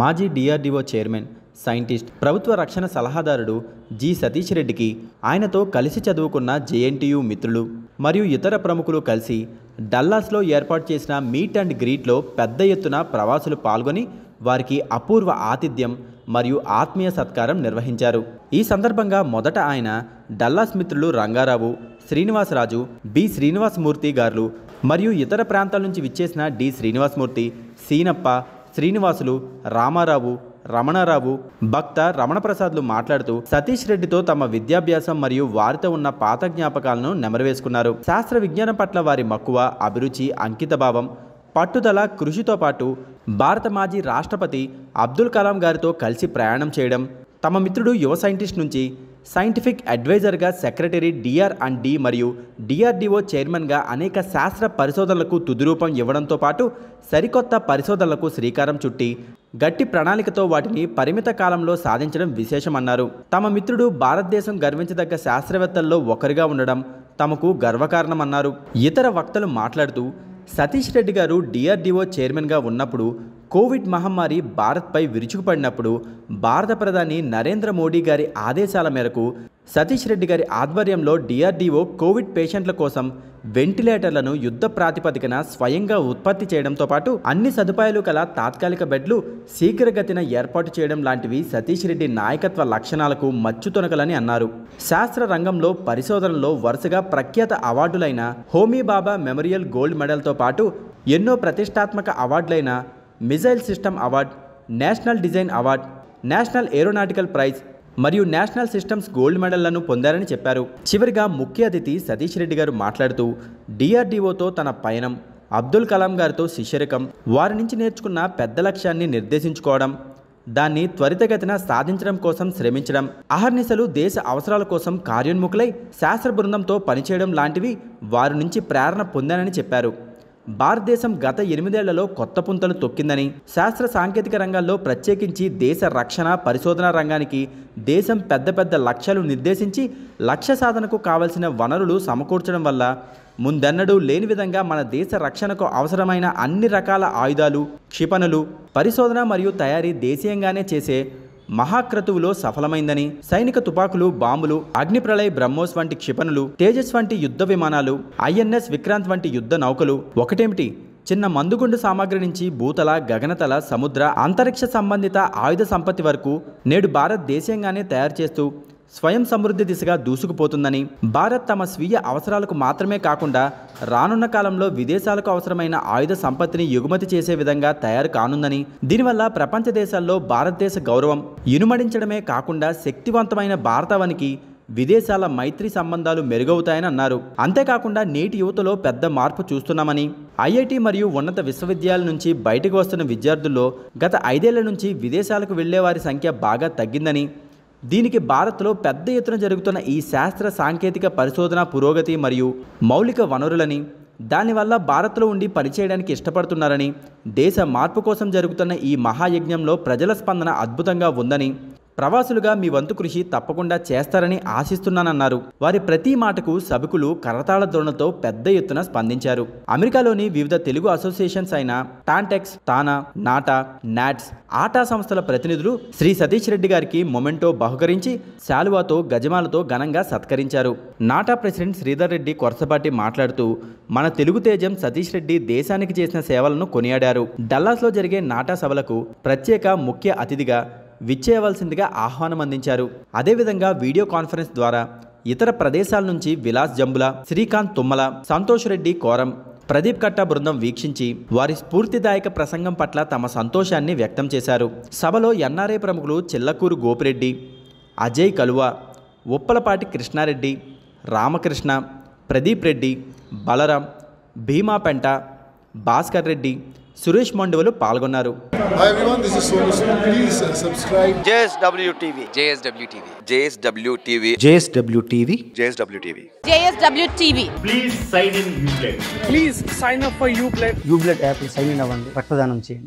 మాజీ DRDO chairman scientist ప్రభుత్వ రక్షణ సలహాదారుడు జి సతీష్ రెడ్డికి ఆయనతో కలిసి చదువుకున్న జేఎన్టీయు మిత్రులు మరియు ఇతర ప్రముఖులు కలిసి డల్లాస్లో ఏర్పాటు చేసిన మీట్ అండ్ గ్రీట్లో పెద్ద ఎత్తున ప్రవాసులు పాల్గొని వారికి అపూర్వ ఆతిథ్యం మరియు ఆత్మీయ సత్కారం నిర్వహించారు ఈ సందర్భంగా మొదట ఆయన డల్లాస్ మిత్రులు రంగారావు శ్రీనివాసరాజు బి శ్రీనివాసమూర్తి గారు మరియు ఇతర ప్రాంతాల నుంచి విచ్చేసిన డి శ్రీనివాసమూర్తి సీనప్ప శ్రీనివాసులు రామారావు రమణారావు భక్త రమణప్రసాద్లు మాట్లాడుతూ సతీష్ రెడ్డితో తమ విద్యాభ్యాసం మరియు వారితో ఉన్న పాత జ్ఞాపకాలను నెమరవేసుకున్నారు శాస్త్ర విజ్ఞానం పట్ల వారి మక్కువ అభిరుచి అంకితభావం పట్టుదల కృషితో పాటు భారత మాజీ రాష్ట్రపతి అబ్దుల్ కలాం గారితో కలిసి ప్రయాణం చేయడం తమ మిత్రుడు యువ సైంటిస్ట్ నుంచి సైంటిఫిక్ అడ్వైజర్గా సెక్రటరీ డిఆర్ అండ్ డి మరియు డిఆర్డిఓ చైర్మన్గా అనేక శాస్త్ర పరిశోధనలకు తుదిరూపం ఇవ్వడంతో పాటు సరికొత్త పరిశోధనలకు శ్రీకారం చుట్టి గట్టి ప్రణాళికతో వాటిని పరిమిత కాలంలో సాధించడం విశేషమన్నారు తమ మిత్రుడు భారతదేశం గర్వించదగ్గ శాస్త్రవేత్తల్లో ఒకరిగా ఉండడం తమకు గర్వకారణమన్నారు ఇతర వక్తలు మాట్లాడుతూ సతీష్ రెడ్డి గారు డిఆర్డిఓ చైర్మన్గా ఉన్నప్పుడు కోవిడ్ మహమ్మారి భారత్పై విరుచుకుపడినప్పుడు భారత ప్రధాని నరేంద్ర మోడీ గారి ఆదేశాల మేరకు సతీష్ రెడ్డి గారి ఆధ్వర్యంలో డిఆర్డీఓ కోవిడ్ పేషెంట్ల కోసం వెంటిలేటర్లను యుద్ధ ప్రాతిపదికన స్వయంగా ఉత్పత్తి చేయడంతో పాటు అన్ని సదుపాయాలు కల తాత్కాలిక బెడ్లు శీఘ్రగతిన ఏర్పాటు చేయడం లాంటివి సతీష్ రెడ్డి నాయకత్వ లక్షణాలకు మచ్చుతొనకలని అన్నారు శాస్త్ర రంగంలో పరిశోధనలో వరుసగా ప్రఖ్యాత అవార్డులైన హోమీ బాబా మెమోరియల్ గోల్డ్ మెడల్తో పాటు ఎన్నో ప్రతిష్టాత్మక అవార్డులైన missile system award national design award national aeronautical prize మరియు నేషనల్ సిస్టమ్స్ గోల్డ్ మెడల్లను పొందారని చెప్పారు చివరిగా ముఖ్య అతిథి సతీష్ రెడ్డి గారు మాట్లాడుతూ డిఆర్డీఓతో తన పయనం అబ్దుల్ కలాం గారితో శిష్యరికం వారి నుంచి నేర్చుకున్న పెద్ద లక్ష్యాన్ని నిర్దేశించుకోవడం దాన్ని త్వరితగతిన సాధించడం కోసం శ్రమించడం అహర్నిశలు దేశ అవసరాల కోసం కార్యోన్ముఖులై శాస్త్ర బృందంతో పనిచేయడం లాంటివి వారి నుంచి ప్రేరణ పొందానని చెప్పారు భారతదేశం గత ఎనిమిదేళ్లలో కొత్త పుంతలు తొక్కిందని శాస్త్ర సాంకేతిక రంగాల్లో ప్రత్యేకించి దేశ రక్షణ పరిశోధన రంగానికి దేశం పెద్ద పెద్ద లక్ష్యాలు నిర్దేశించి లక్ష్య సాధనకు కావలసిన వనరులు సమకూర్చడం వల్ల ముందెన్నడూ లేని విధంగా మన దేశ రక్షణకు అవసరమైన అన్ని రకాల ఆయుధాలు క్షిపణులు పరిశోధన మరియు తయారీ దేశీయంగానే చేసే మహాక్రతువులో సఫలమైందని సైనిక తుపాకులు బాంబులు అగ్నిప్రళయ బ్రహ్మోస్ వంటి క్షిపణులు తేజస్ వంటి యుద్ధ విమానాలు ఐఎన్ఎస్ విక్రాంత్ వంటి యుద్ధ నౌకలు ఒకటేమిటి చిన్న మందుగుండు సామాగ్రి నుంచి భూతల గగనతల సముద్ర అంతరిక్ష సంబంధిత ఆయుధ సంపత్తి వరకు నేడు భారత్ తయారు చేస్తూ స్వయం సమృద్ధి దిశగా దూసుకుపోతుందని భారత్ తమ స్వీయ అవసరాలకు మాత్రమే కాకుండా రానున్న కాలంలో విదేశాలకు అవసరమైన ఆయుధ సంపత్తిని ఎగుమతి చేసే విధంగా తయారు కానుందని దీనివల్ల ప్రపంచ దేశాల్లో భారతదేశ గౌరవం ఇనుమడించడమే కాకుండా శక్తివంతమైన భారతవానికి విదేశాల మైత్రి సంబంధాలు మెరుగవుతాయని అన్నారు అంతేకాకుండా నేటి యువతలో పెద్ద మార్పు చూస్తున్నామని ఐఐటి మరియు ఉన్నత విశ్వవిద్యాలయాల నుంచి బయటకు వస్తున్న విద్యార్థుల్లో గత ఐదేళ్ల నుంచి విదేశాలకు వెళ్లే వారి సంఖ్య బాగా తగ్గిందని దీనికి భారత్లో పెద్ద ఎత్తున జరుగుతున్న ఈ శాస్త్ర సాంకేతిక పరిశోధన పురోగతి మరియు మౌలిక వనరులని దానివల్ల భారత్లో ఉండి పనిచేయడానికి ఇష్టపడుతున్నారని దేశ మార్పు కోసం జరుగుతున్న ఈ మహాయజ్ఞంలో ప్రజల స్పందన అద్భుతంగా ఉందని ప్రవాసులుగా మీ వంతు కృషి తప్పకుండా చేస్తారని ఆశిస్తున్నానన్నారు వారి ప్రతి మాటకు సభికులు కరతాళ ధోరణతో పెద్ద ఎత్తున స్పందించారు అమెరికాలోని వివిధ తెలుగు అసోసియేషన్స్ అయిన TANTEX TANA NATA NATS ATA సంస్థల ప్రతినిధులు శ్రీ సతీష్ రెడ్డి గారికి మొమెంటో బహుకరించి శాలువాతో గజమాలతో ఘనంగా సత్కరించారు నాటా ప్రెసిడెంట్ శ్రీధర్ రెడ్డి కొరసపాటి మాట్లాడుతూ మన తెలుగు తేజం సతీష్ రెడ్డి దేశానికి చేసిన సేవలను కొనియాడారు డల్లాస్లో జరిగే నాటా సభలకు ప్రత్యేక ముఖ్య అతిథిగా విచ్చేయవలసిందిగా ఆహ్వానం అందించారు అదేవిధంగా వీడియో కాన్ఫరెన్స్ ద్వారా ఇతర ప్రదేశాల నుంచి విలాస్ జంబుల శ్రీకాంత్ తుమ్మల సంతోష్ రెడ్డి కోరం ప్రదీప్ కట్ట బృందం వీక్షించి వారి స్ఫూర్తిదాయక ప్రసంగం పట్ల తమ సంతోషాన్ని వ్యక్తం చేశారు సభలో ఎన్ఆర్ఏ ప్రముఖులు చిల్లకూరు గోపిరెడ్డి అజయ్ కలువ ఉప్పలపాటి కృష్ణారెడ్డి రామకృష్ణ ప్రదీప్ రెడ్డి బలరాం భీమాపెంట భాస్కర్ రెడ్డి సురేష్ మండువలు పాల్గొన్నారు hi subscribe JSW TV JSW TV JSW TV JSW please sign sign up for Uplay sign in రక్తదానం చేయండి